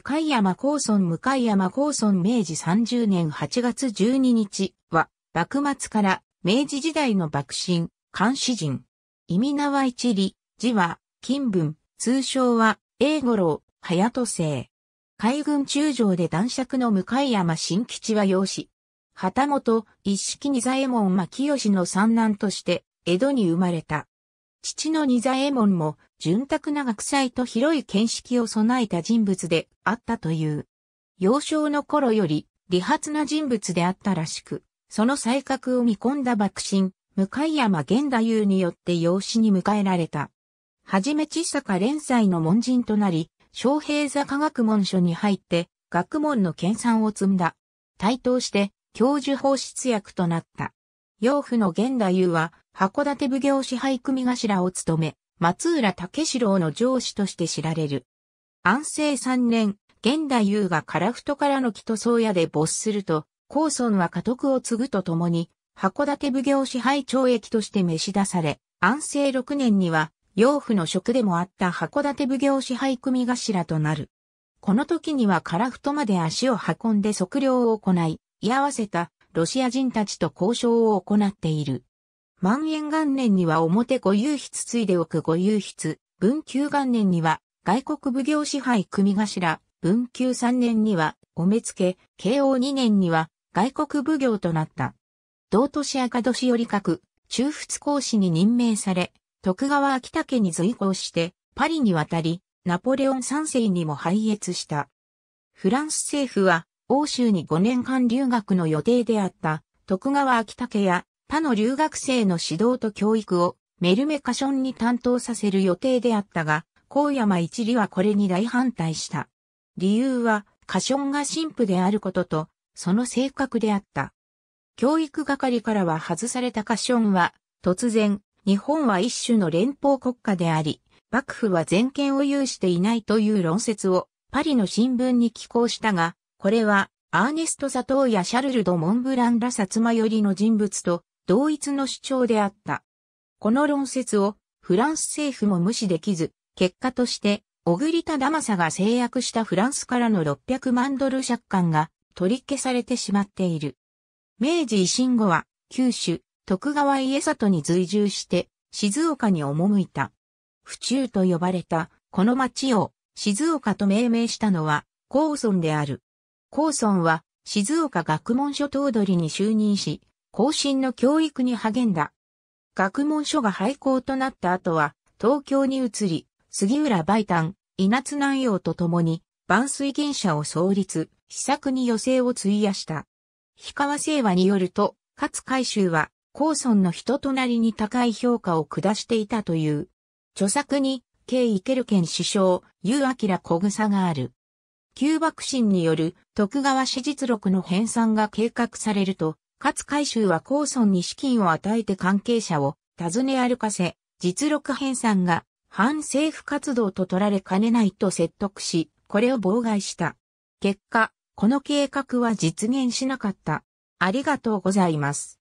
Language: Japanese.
向山高村向山高村明治30年8月12日は、幕末から明治時代の幕臣、監視人。意味縄一里、字は、金文、通称は、英五郎、隼人生。海軍中将で男爵の向山新吉は養子。旗本、一式二左衛門牧義の三男として、江戸に生まれた。父の仁左衛門も、潤沢な学祭と広い見識を備えた人物であったという。幼少の頃より、理髪な人物であったらしく、その才覚を見込んだ幕臣、向山玄太夫によって養子に迎えられた。はじめ小坂連載の門人となり、昌平座科学門書に入って、学問の研鑽を積んだ。対等して、教授法執役となった。養父の玄太夫は、函館奉行支配組頭を務め、松浦武四郎の上司として知られる。安政三年、現代優が樺太からの木と宗谷で没すると、高村は家督を継ぐとともに、函館奉行支配懲役として召し出され、安政六年には、養父の職でもあった函館奉行支配組頭となる。この時には樺太まで足を運んで測量を行い、居合わせたロシア人たちと交渉を行っている。万円元年には表御有筆ついで奥御有筆、文久元年には外国奉行支配組頭、文久三年にはお目付、慶応二年には外国奉行となった。同市赤年よりく。中仏公使に任命され、徳川秋田家に随行して、パリに渡り、ナポレオン三世にも拝謁した。フランス政府は、欧州に5年間留学の予定であった、徳川秋田家や他の留学生の指導と教育をメルメカションに担当させる予定であったが、高山一里はこれに大反対した。理由は、カションが神父であることと、その性格であった。教育係からは外されたカションは、突然、日本は一種の連邦国家であり、幕府は全権を有していないという論説を、パリの新聞に寄稿したが、これは、アーネスト・サトーやシャルル・ド・モンブランら薩摩寄りの人物と同一の主張であった。この論説をフランス政府も無視できず、結果として、小栗田政が制約したフランスからの600万ドル借款が取り消されてしまっている。明治維新後は、九州、徳川家里に随従して、静岡に赴いた。府中と呼ばれた、この町を、静岡と命名したのは、高村である。高村は、静岡学問所頭取に就任し、後進の教育に励んだ。学問所が廃校となった後は、東京に移り、杉浦梅丹、稲津南洋と共に、万水銀社を創立、施策に余生を費やした。氷川清和によると、勝海舟は、高村の人となりに高い評価を下していたという。著作に、慶イケル県首相、ラ・明小草がある。旧幕臣による徳川史実録の編纂が計画されると、勝海舟は高村に資金を与えて関係者を尋ね歩かせ、実録編さんが反政府活動と取られかねないと説得し、これを妨害した。結果、この計画は実現しなかった。ありがとうございます。